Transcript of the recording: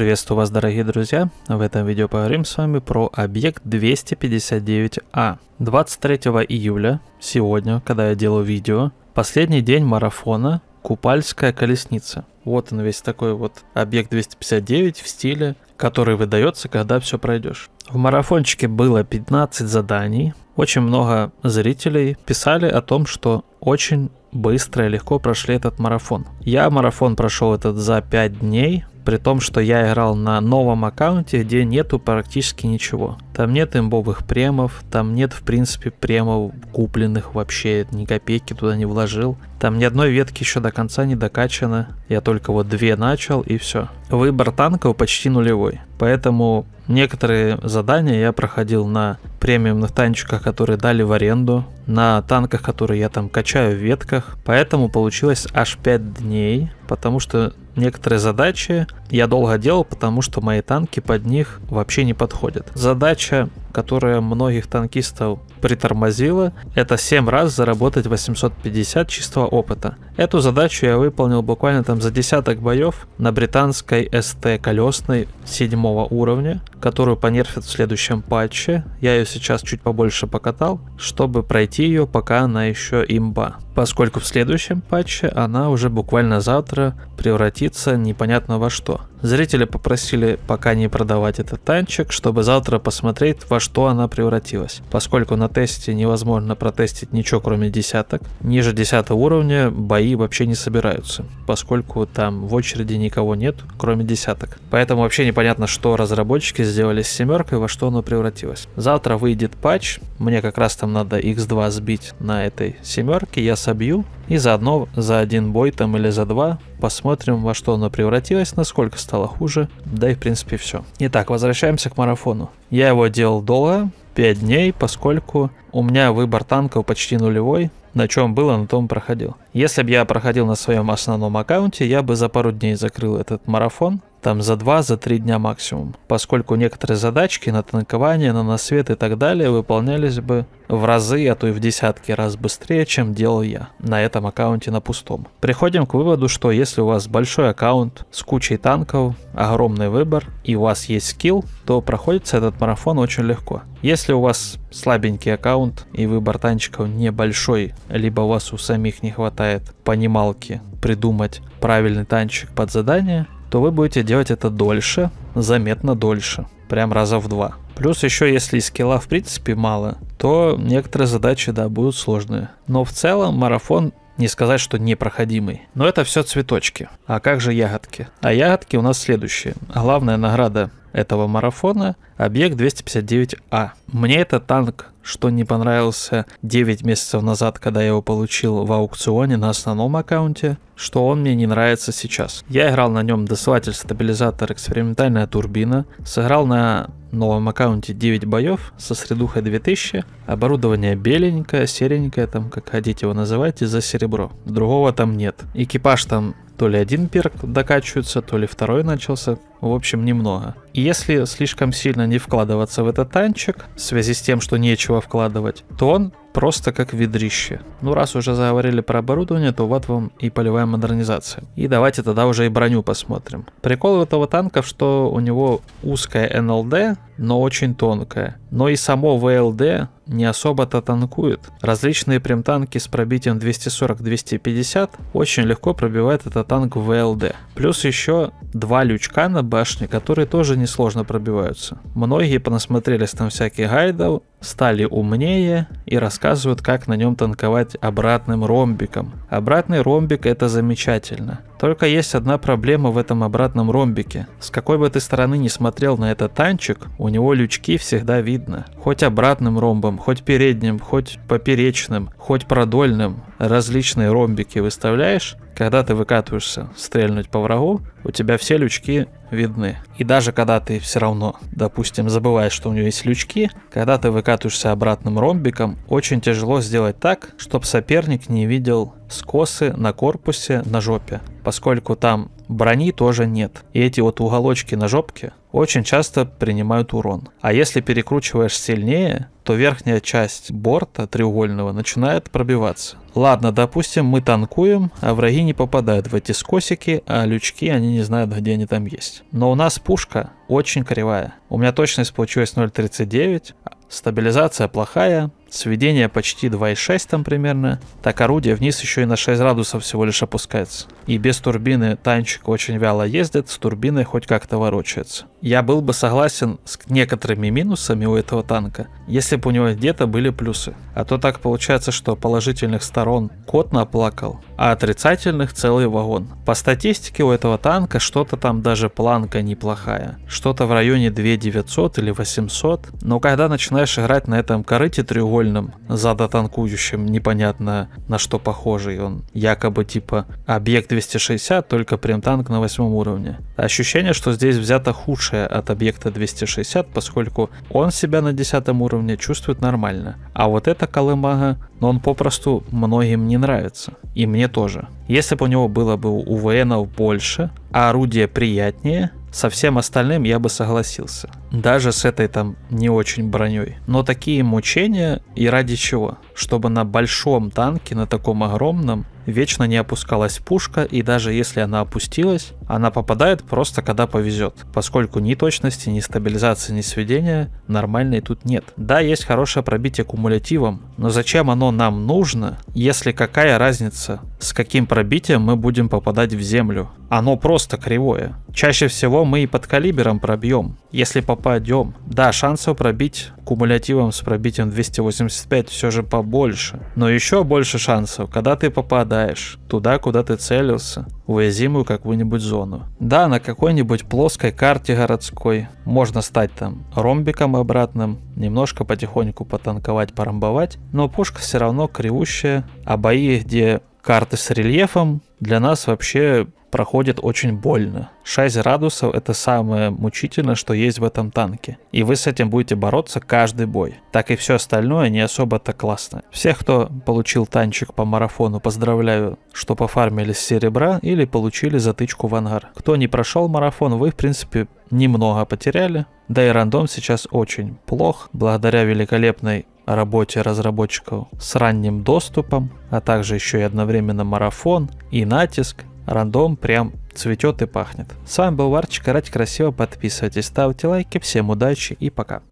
Приветствую вас, дорогие друзья! В этом видео поговорим с вами про объект 259А. 23 июля, сегодня, когда я делаю видео, последний день марафона Купальская колесница. Вот он весь такой вот объект 259 в стиле, который выдается, когда все пройдешь. В марафончике было 15 заданий. Очень много зрителей писали о том, что очень быстро и легко прошли этот марафон. Я марафон прошел этот за 5 дней, при том, что я играл на новом аккаунте, где нету практически ничего. Там нет имбовых премов, там нет в принципе премов купленных вообще, ни копейки туда не вложил. Там ни одной ветки еще до конца не докачано, я только вот две начал и все. Выбор танков почти нулевой, поэтому некоторые задания я проходил на премиумных танчиках, которые дали в аренду, на танках, которые я там качаю в ветках. Поэтому получилось аж 5 дней, потому что некоторые задачи я долго делал, потому что мои танки под них вообще не подходят. Задача которая многих танкистов притормозила, это 7 раз заработать 850 чистого опыта. Эту задачу я выполнил буквально там за десяток боев на британской СТ колесной 7 уровня, которую понерфят в следующем патче. Я ее сейчас чуть побольше покатал, чтобы пройти ее, пока она еще имба. Поскольку в следующем патче она уже буквально завтра превратится непонятно во что. Зрители попросили пока не продавать этот танчик, чтобы завтра посмотреть, во что она превратилась. Поскольку на тесте невозможно протестить ничего кроме десяток, ниже 10 уровня бои вообще не собираются, поскольку там в очереди никого нет, кроме десяток. Поэтому вообще непонятно, что разработчики сделали с семеркой, во что она превратилась. Завтра выйдет патч, мне как раз там надо x2 сбить на этой семерке, я собью, и заодно за один бой там или за два посмотрим, во что оно превратилось, насколько стало хуже, да и в принципе все. Итак, возвращаемся к марафону. Я его делал долго, 5 дней, поскольку у меня выбор танков почти нулевой, на чем было, а на том проходил. Если бы я проходил на своем основном аккаунте, я бы за пару дней закрыл этот марафон, там за 2-3 за дня максимум, поскольку некоторые задачки на танкование, на насвет и так далее выполнялись бы в разы, а то и в десятки раз быстрее, чем делал я на этом аккаунте на пустом. Приходим к выводу, что если у вас большой аккаунт с кучей танков, огромный выбор и у вас есть скилл, то проходится этот марафон очень легко. Если у вас слабенький аккаунт и выбор танчиков небольшой, либо у вас у самих не хватает понималки придумать правильный танчик под задание, то вы будете делать это дольше, заметно дольше, прям раза в два. Плюс еще, если и скилла в принципе мало, то некоторые задачи, да, будут сложные. Но в целом марафон не сказать, что непроходимый. Но это все цветочки. А как же ягодки? А ягодки у нас следующие. Главная награда этого марафона – объект 259А. Мне этот танк что не понравился 9 месяцев назад, когда я его получил в аукционе на основном аккаунте, что он мне не нравится сейчас. Я играл на нем досылатель, стабилизатор, экспериментальная турбина, сыграл на новом аккаунте 9 боев со средухой 2000, оборудование беленькое, серенькое, там как хотите его называйте, за серебро. Другого там нет. Экипаж там то ли один перк докачивается, то ли второй начался. В общем, немного. И если слишком сильно не вкладываться в этот танчик, в связи с тем, что нечего вкладывать, то он просто как ведрище. Ну, раз уже заговорили про оборудование, то вот вам и полевая модернизация. И давайте тогда уже и броню посмотрим. Прикол этого танка, что у него узкая НЛД, но очень тонкая. Но и само ВЛД не особо-то танкует. Различные прем-танки с пробитием 240-250 очень легко пробивают этот танк в ВЛД. Плюс еще два лючка на башне, которые тоже несложно пробиваются. Многие понасмотрелись там всяких гайдов, стали умнее и рассказывают, как на нем танковать обратным ромбиком. Обратный ромбик это замечательно. Только есть одна проблема в этом обратном ромбике. С какой бы ты стороны не смотрел на этот танчик, у него лючки всегда видно. Хоть обратным ромбом, хоть передним, хоть поперечным, хоть продольным различные ромбики выставляешь, когда ты выкатываешься стрельнуть по врагу, у тебя все лючки видны. И даже когда ты все равно, допустим, забываешь, что у него есть лючки, когда ты выкатываешься обратным ромбиком, очень тяжело сделать так, чтобы соперник не видел скосы на корпусе, на жопе, поскольку там брони тоже нет. И эти вот уголочки на жопке очень часто принимают урон. А если перекручиваешь сильнее, то верхняя часть борта треугольного начинает пробиваться. Ладно, допустим, мы танкуем, а враги не попадают в эти скосики, а лючки они не знают, где они там есть. Но у нас пушка очень кривая. У меня точность получилась 0.39, стабилизация плохая, Сведение почти 2,6 там примерно. Так орудие вниз еще и на 6 градусов всего лишь опускается. И без турбины танчик очень вяло ездит, с турбиной хоть как-то ворочается. Я был бы согласен с некоторыми минусами у этого танка, если бы у него где-то были плюсы. А то так получается, что положительных сторон кот наплакал, а отрицательных целый вагон. По статистике у этого танка что-то там даже планка неплохая. Что-то в районе 2900 или 800. Но когда начинаешь играть на этом корыте треугольник, треугольным, задотанкующим, непонятно на что похожий. Он якобы типа объект 260, только прям танк на восьмом уровне. Ощущение, что здесь взято худшее от объекта 260, поскольку он себя на десятом уровне чувствует нормально. А вот это Колымага, но ну, он попросту многим не нравится. И мне тоже. Если бы у него было бы УВНов больше, а орудие приятнее, со всем остальным я бы согласился даже с этой там не очень броней. Но такие мучения и ради чего? Чтобы на большом танке, на таком огромном, вечно не опускалась пушка, и даже если она опустилась, она попадает просто когда повезет, поскольку ни точности, ни стабилизации, ни сведения нормальной тут нет. Да, есть хорошее пробитие кумулятивом, но зачем оно нам нужно, если какая разница, с каким пробитием мы будем попадать в землю? Оно просто кривое. Чаще всего мы и под калибером пробьем. Если по попадем. Да, шансов пробить кумулятивом с пробитием 285 все же побольше. Но еще больше шансов, когда ты попадаешь туда, куда ты целился, уязвимую какую-нибудь зону. Да, на какой-нибудь плоской карте городской можно стать там ромбиком обратным, немножко потихоньку потанковать, порамбовать, но пушка все равно кривущая, а бои, где карты с рельефом для нас вообще проходит очень больно. 6 градусов это самое мучительное, что есть в этом танке. И вы с этим будете бороться каждый бой. Так и все остальное не особо-то классно. Всех, кто получил танчик по марафону, поздравляю, что пофармили серебра или получили затычку в ангар. Кто не прошел марафон, вы в принципе немного потеряли. Да и рандом сейчас очень плох, благодаря великолепной работе разработчиков с ранним доступом, а также еще и одновременно марафон и натиск рандом прям цветет и пахнет. С вами был Варчик, карать красиво, подписывайтесь, ставьте лайки, всем удачи и пока.